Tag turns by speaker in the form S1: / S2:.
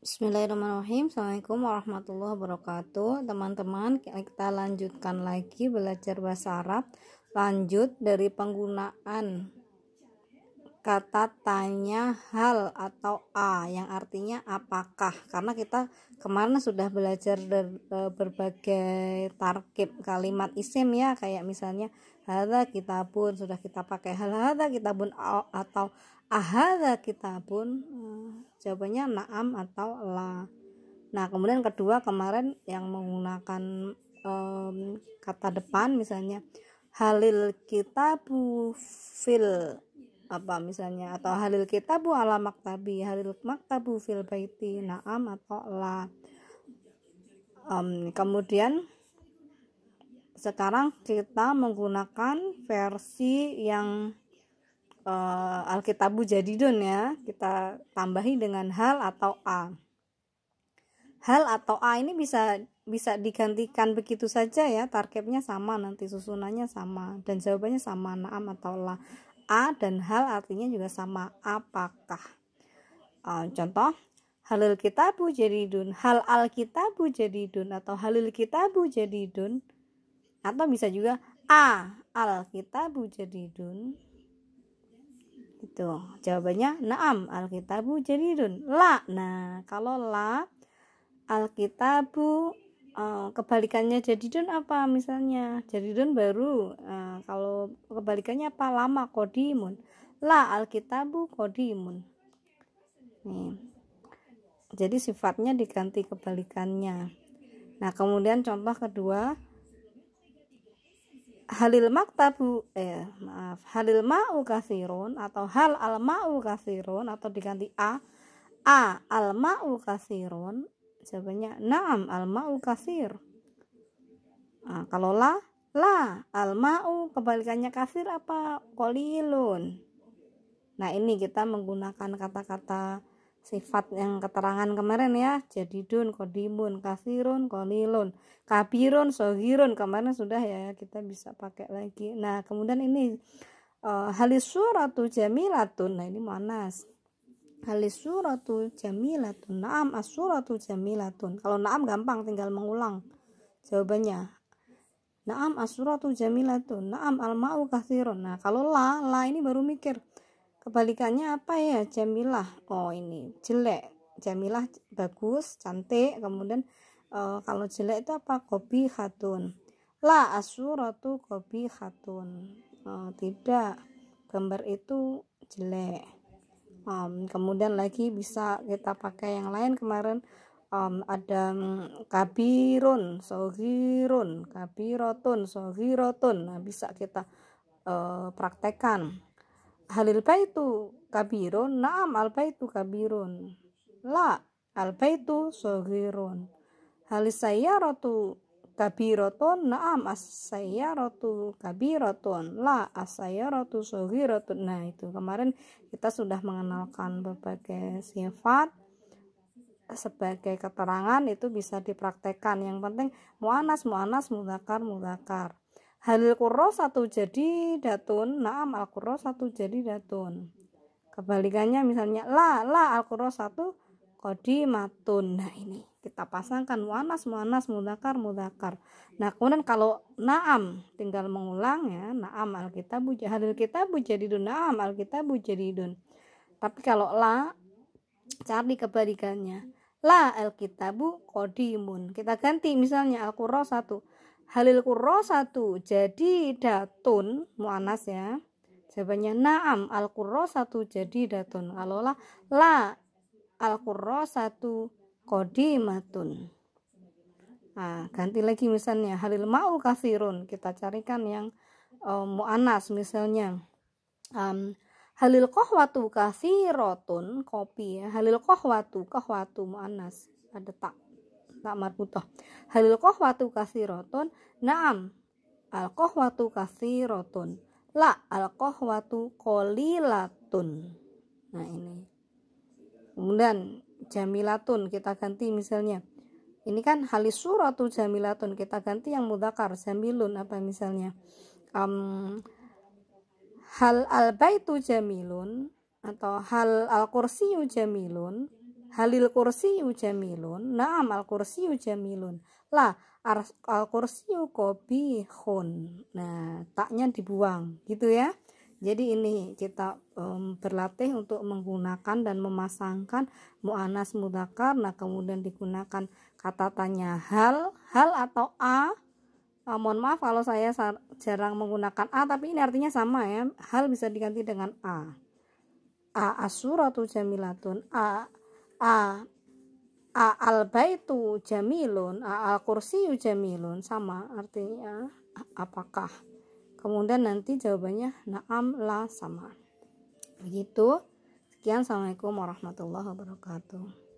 S1: Bismillahirrahmanirrahim Assalamualaikum warahmatullahi wabarakatuh Teman-teman kita lanjutkan lagi belajar bahasa Arab Lanjut dari penggunaan kata tanya hal atau a yang artinya apakah karena kita kemarin sudah belajar e, berbagai tarkib kalimat isim ya kayak misalnya hada pun sudah kita pakai hal hada pun atau ahada ah pun e, jawabannya naam atau la nah kemudian kedua kemarin yang menggunakan um, kata depan misalnya halil kitabu fil apa misalnya atau halil kitabu ala maktabi halil maktabu fil baiti naam atau la um, kemudian sekarang kita menggunakan versi yang uh, alkitabu don ya kita tambahi dengan hal atau a hal atau a ini bisa bisa digantikan begitu saja ya targetnya sama nanti susunannya sama dan jawabannya sama naam atau la A dan hal artinya juga sama apakah. Uh, contoh halil kitabu dun hal al kitabu dun atau halil kitabu jadi dun atau bisa juga a al kitabu dun itu jawabannya naam alkitabu dun la nah kalau la alkitabu Eh, kebalikannya jadi don apa misalnya jadi don baru uh, kalau kebalikannya apa lama kodimun la alkitabu kodimun nih jadi sifatnya diganti kebalikannya nah kemudian contoh kedua halil maktabu eh maaf halil ma'u kasirun atau hal al ma'u kasirun atau diganti a a al ma'u kasirun jawabannya naam al ma'u kasir nah, kalau la la al ma'u kebalikannya kasir apa kolilun nah ini kita menggunakan kata-kata sifat yang keterangan kemarin ya jadi dun kodimun kasirun kolilun kabirun sohirun kemarin sudah ya kita bisa pakai lagi nah kemudian ini uh, eh, halis suratu jamilatun nah ini manas Halis suratu jamilatun. Naam asuratu jamilatun. Kalau naam gampang tinggal mengulang. Jawabannya Naam asuratu jamilatun. Naam alma'u kathirun. Nah, kalau la, la ini baru mikir. Kebalikannya apa ya? Jamilah. Oh, ini jelek. Jamilah bagus, cantik. Kemudian uh, kalau jelek itu apa? Kopi khatun. La asuratu kopi khatun. Uh, eh, tidak. Gambar itu jelek um, kemudian lagi bisa kita pakai yang lain kemarin um, ada mm, kabirun sohirun kabirotun sogirotun nah, bisa kita uh, praktekkan halil baitu kabirun naam al baitu kabirun la al baitu sohirun halis Kabiroton na'am as rotu kabiroton la as-sayyaratu saghiratun nah itu kemarin kita sudah mengenalkan berbagai sifat sebagai keterangan itu bisa dipraktekkan yang penting muanas muanas mudakar mudakar halil kuro satu jadi datun naam al kuro satu jadi datun kebalikannya misalnya la la al kuro satu matun Nah, ini kita pasangkan wanas muanas mudakar mudakar. Nah, kemudian kalau naam tinggal mengulang ya, naam al alkitabu kita kitabu dun naam al alkitabu dun. Tapi kalau la cari kebalikannya. La al alkitabu mun Kita ganti misalnya al-qurra satu Halil kuro satu jadi datun muanas ya. Jawabannya naam al kuro satu jadi datun. Kalau la la al-qurra satu kodimatun nah, ganti lagi misalnya halil ma'u kasirun kita carikan yang um, eh, mu'anas misalnya um, halil kohwatu kasirotun kopi ya. halil kohwatu kohwatu mu'anas ada tak tak marbutoh halil kohwatu kasirotun naam al kohwatu kasirotun la al kohwatu kolilatun nah ini kemudian jamilatun kita ganti misalnya ini kan halis suratu jamilatun kita ganti yang mudakar jamilun apa misalnya um, hal al baitu jamilun atau hal al kursiyu jamilun halil kursiyu jamilun naam al kursiyu jamilun la al kursiyu kobihun nah taknya dibuang gitu ya jadi ini kita um, berlatih untuk menggunakan dan memasangkan mu'anas mudakar. Nah kemudian digunakan kata tanya hal, hal atau a. Uh, mohon maaf kalau saya jarang menggunakan a, tapi ini artinya sama ya. Hal bisa diganti dengan a. A asuratu jamilatun, a a a al baitu jamilun, a al kursiyu jamilun sama artinya apakah. Kemudian nanti jawabannya naam la sama. Begitu. Sekian. Assalamualaikum warahmatullahi wabarakatuh.